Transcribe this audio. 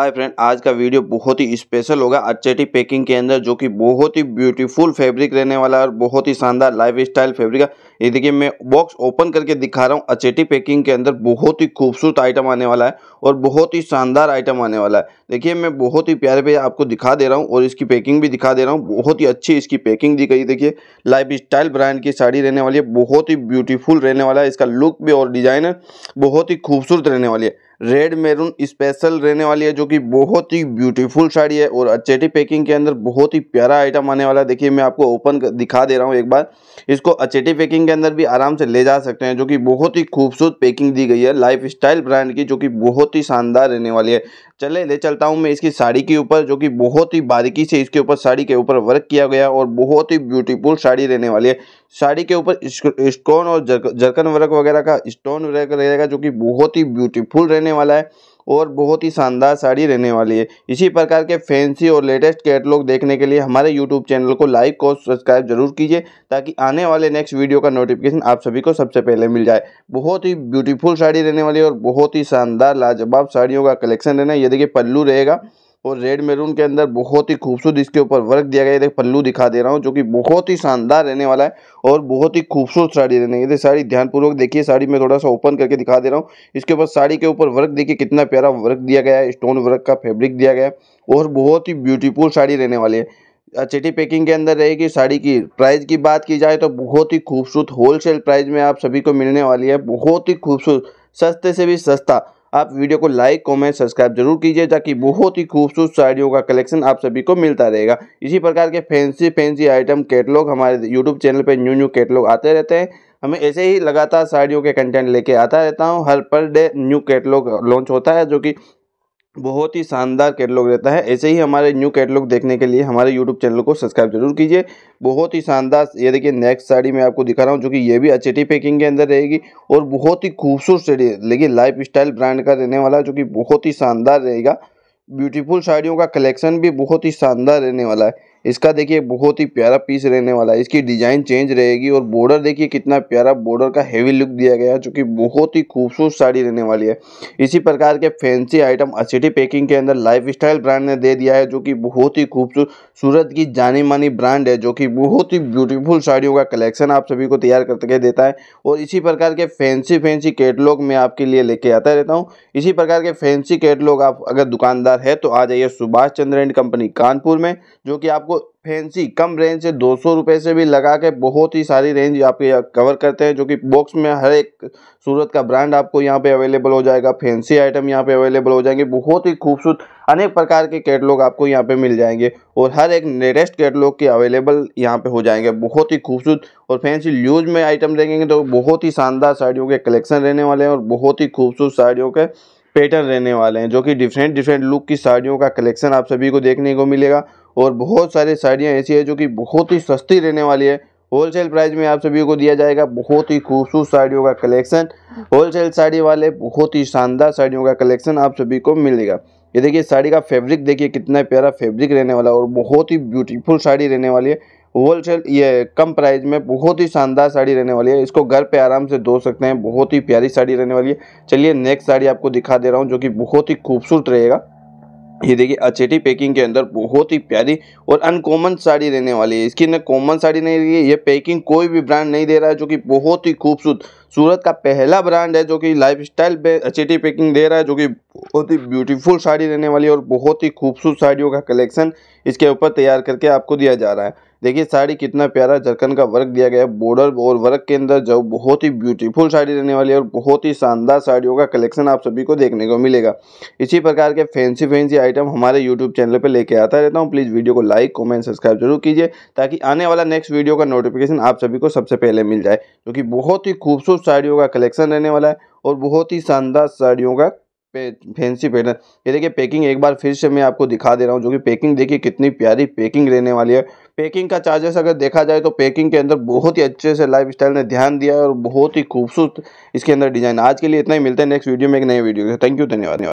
hi friend आज का video बहुत ही स्पेशल होगा अच्छेटी पैकिंग के अंदर जो कि बहुत ही ब्यूटीफुल फैब्रिक रहने वाला है और बहुत ही शानदार लाइफ स्टाइल फैब्रिक है ये देखिए मैं बॉक्स ओपन करके दिखा रहा हूँ अच्छेटी पैकिंग के अंदर बहुत ही खूबसूरत आइटम आने वाला है और बहुत ही शानदार आइटम आने वाला है देखिए मैं बहुत ही प्यारे प्यार आपको दिखा दे रहा हूँ और इसकी पैकिंग भी दिखा दे रहा हूँ बहुत ही अच्छी इसकी पैकिंग दी गई देखिए लाइफ स्टाइल ब्रांड की साड़ी रहने वाली है बहुत ही ब्यूटीफुल रहने वाला है इसका लुक भी और डिज़ाइन बहुत ही खूबसूरत रहने वाली है रेड मेरून स्पेशल रहने वाली है जो कि बहुत ही ब्यूटीफुल साड़ी है और अचेटी पैकिंग के अंदर बहुत ही प्यारा आइटम आने वाला है देखिए मैं आपको ओपन दिखा दे रहा हूँ एक बार इसको अचेटी पैकिंग के अंदर भी आराम से ले जा सकते हैं जो कि बहुत ही खूबसूरत पैकिंग दी गई है लाइफ स्टाइल ब्रांड की जो कि बहुत ही शानदार रहने वाली है चले ले चलता हूँ मैं इसकी साड़ी के ऊपर जो कि बहुत ही बारीकी से इसके ऊपर साड़ी के ऊपर वर्क किया गया और बहुत ही ब्यूटीफुल साड़ी रहने वाली है साड़ी के ऊपर स्टोन और जरकन वर्क वगैरह का स्टोन वर्क रहेगा जो कि बहुत ही ब्यूटीफुल रहने वाला है और बहुत ही शानदार साड़ी रहने वाली है इसी प्रकार के फैंसी और लेटेस्ट कैटलॉग देखने के लिए हमारे यूट्यूब चैनल को लाइक और सब्सक्राइब जरूर कीजिए ताकि आने वाले नेक्स्ट वीडियो का नोटिफिकेशन आप सभी को सबसे पहले मिल जाए बहुत ही ब्यूटीफुल साड़ी रहने वाली है और बहुत ही शानदार लाजवाब साड़ियों का कलेक्शन रहना है ये देखिए पल्लू रहेगा और रेड मेरून के अंदर बहुत ही खूबसूरत इसके ऊपर वर्क दिया गया है पल्लू दिखा दे रहा हूँ जो कि बहुत ही शानदार रहने वाला है और बहुत ही खूबसूरत साड़ी रहने वाली साड़ी ध्यानपूर्वक देखिए साड़ी में थोड़ा सा ओपन करके दिखा दे रहा हूँ इसके ऊपर साड़ी के ऊपर वर्क देखिए कितना प्यारा वर्क दिया गया है स्टोन वर्क का फेब्रिक दिया गया है और बहुत ही ब्यूटीफुल साड़ी रहने वाली है चिटी पैकिंग के अंदर रहेगी साड़ी की प्राइस की बात की जाए तो बहुत ही खूबसूरत होलसेल प्राइस में आप सभी को मिलने वाली है बहुत ही खूबसूरत सस्ते से भी सस्ता आप वीडियो को लाइक कमेंट सब्सक्राइब जरूर कीजिए ताकि बहुत ही खूबसूरत साड़ियों का कलेक्शन आप सभी को मिलता रहेगा इसी प्रकार के फैंसी फैंसी आइटम कैटलॉग हमारे यूट्यूब चैनल पर न्यू न्यू कैटलॉग आते रहते हैं हमें ऐसे ही लगातार साड़ियों के कंटेंट लेके आता रहता हूँ हर per day new catalogue launch होता है जो कि बहुत ही शानदार कैटलॉग रहता है ऐसे ही हमारे न्यू कैटलॉग देखने के लिए हमारे यूट्यूब चैनल को सब्सक्राइब जरूर कीजिए बहुत ही शानदार ये देखिए नेक्स्ट साड़ी मैं आपको दिखा रहा हूँ जो कि ये भी टी पैकिंग के अंदर रहेगी और बहुत ही खूबसूरत साड़ी है लेकिन लाइफ स्टाइल ब्रांड का रहने वाला जो कि बहुत ही शानदार रहेगा ब्यूटीफुल साड़ियों का कलेक्शन भी बहुत ही शानदार रहने वाला है इसका देखिए बहुत ही प्यारा पीस रहने वाला है इसकी डिजाइन चेंज रहेगी और बॉर्डर देखिए कितना प्यारा बॉर्डर का हेवी लुक दिया गया है जो कि बहुत ही खूबसूरत साड़ी रहने वाली है इसी प्रकार के फैंसी आइटम असिटी पैकिंग के अंदर लाइफ स्टाइल ब्रांड ने दे दिया है जो कि बहुत ही खूबसूरत सूरत की जानी मानी ब्रांड है जो कि बहुत ही ब्यूटीफुल साड़ियों का कलेक्शन आप सभी को तैयार करके देता है और इसी प्रकार के फैंसी फैंसी कैटलॉग मैं आपके लिए लेके आता रहता हूँ इसी प्रकार के फैंसी कैटलॉग आप अगर दुकानदार है तो आ जाइए सुभाष चंद्र एंड कंपनी कानपुर में जो कि आपको आपको फैंसी कम रेंज से दो सौ रुपये से भी लगा के बहुत ही सारी रेंज आप कवर करते हैं जो कि बॉक्स में हर एक सूरत का ब्रांड आपको यहाँ पे अवेलेबल हो जाएगा फैंसी आइटम यहाँ पे अवेलेबल हो जाएंगे बहुत ही खूबसूरत अनेक प्रकार के कैटलॉग आपको यहाँ पे मिल जाएंगे और हर एक लेटेस्ट कैटलॉग के अवेलेबल यहाँ पे हो जाएंगे बहुत ही खूबसूरत और फैंसी लूज में आइटम रहेंगे तो बहुत ही शानदार साड़ियों के कलेक्शन रहने वाले हैं और बहुत ही खूबसूरत साड़ियों के पैटर्न रहने वाले हैं जो कि डिफरेंट डिफरेंट लुक की साड़ियों का कलेक्शन आप सभी को देखने को मिलेगा और बहुत सारी साड़ियाँ ऐसी है जो कि बहुत ही सस्ती रहने वाली है होलसेल प्राइस में आप सभी को दिया जाएगा बहुत ही खूबसूरत साड़ियों का कलेक्शन होलसेल साड़ी वाले बहुत ही शानदार साड़ियों का कलेक्शन आप सभी को मिलेगा ये देखिए साड़ी का फैब्रिक देखिए कितना प्यारा फैब्रिक रहने वाला और बहुत ही ब्यूटीफुल साड़ी रहने वाली है होलसेल ये कम प्राइस में बहुत ही शानदार साड़ी रहने वाली है इसको घर पे आराम से धो सकते हैं बहुत ही प्यारी साड़ी रहने वाली है चलिए नेक्स्ट साड़ी आपको दिखा दे रहा हूँ जो कि बहुत ही खूबसूरत रहेगा ये देखिए अचेटी पैकिंग के अंदर बहुत ही प्यारी और अनकॉमन साड़ी रहने वाली है इसकी अंदर कॉमन साड़ी नहीं रही है ये पैकिंग कोई भी ब्रांड नहीं दे रहा है जो कि बहुत ही खूबसूरत सूरत का पहला ब्रांड है जो कि लाइफ स्टाइल पे अचेटी पैकिंग दे रहा है जो कि बहुत ही ब्यूटीफुल साड़ी रहने वाली है और बहुत ही खूबसूरत साड़ियों का कलेक्शन इसके ऊपर तैयार करके आपको दिया जा रहा है देखिए साड़ी कितना प्यारा जरकन का वर्क दिया गया है बॉर्डर और वर्क के अंदर जो बहुत ही ब्यूटीफुल साड़ी रहने वाली है और बहुत ही शानदार साड़ियों का कलेक्शन आप सभी को देखने को मिलेगा इसी प्रकार के फैंसी फैंसी आइटम हमारे यूट्यूब चैनल पर लेके आता रहता हूँ प्लीज़ वीडियो को लाइक कॉमेंट सब्सक्राइब जरूर कीजिए ताकि आने वाला नेक्स्ट वीडियो का नोटिफिकेशन आप सभी को सबसे पहले मिल जाए क्योंकि बहुत ही खूबसूरत साड़ियों का कलेक्शन रहने वाला है और बहुत ही शानदार साड़ियों का पे फैंसी पैटर्न ये देखिए पैकिंग एक बार फिर से मैं आपको दिखा दे रहा हूँ जो कि पैकिंग देखिए कितनी प्यारी पैकिंग रहने वाली है पैकिंग का चार्जेस अगर देखा जाए तो पैकिंग के अंदर बहुत ही अच्छे से लाइफ स्टाइल ने ध्यान दिया है और बहुत ही खूबसूरत इसके अंदर डिजाइन आज के लिए इतना ही मिलता है नेक्स्ट वीडियो में एक नए वीडियो थैंक यू धन्यवाद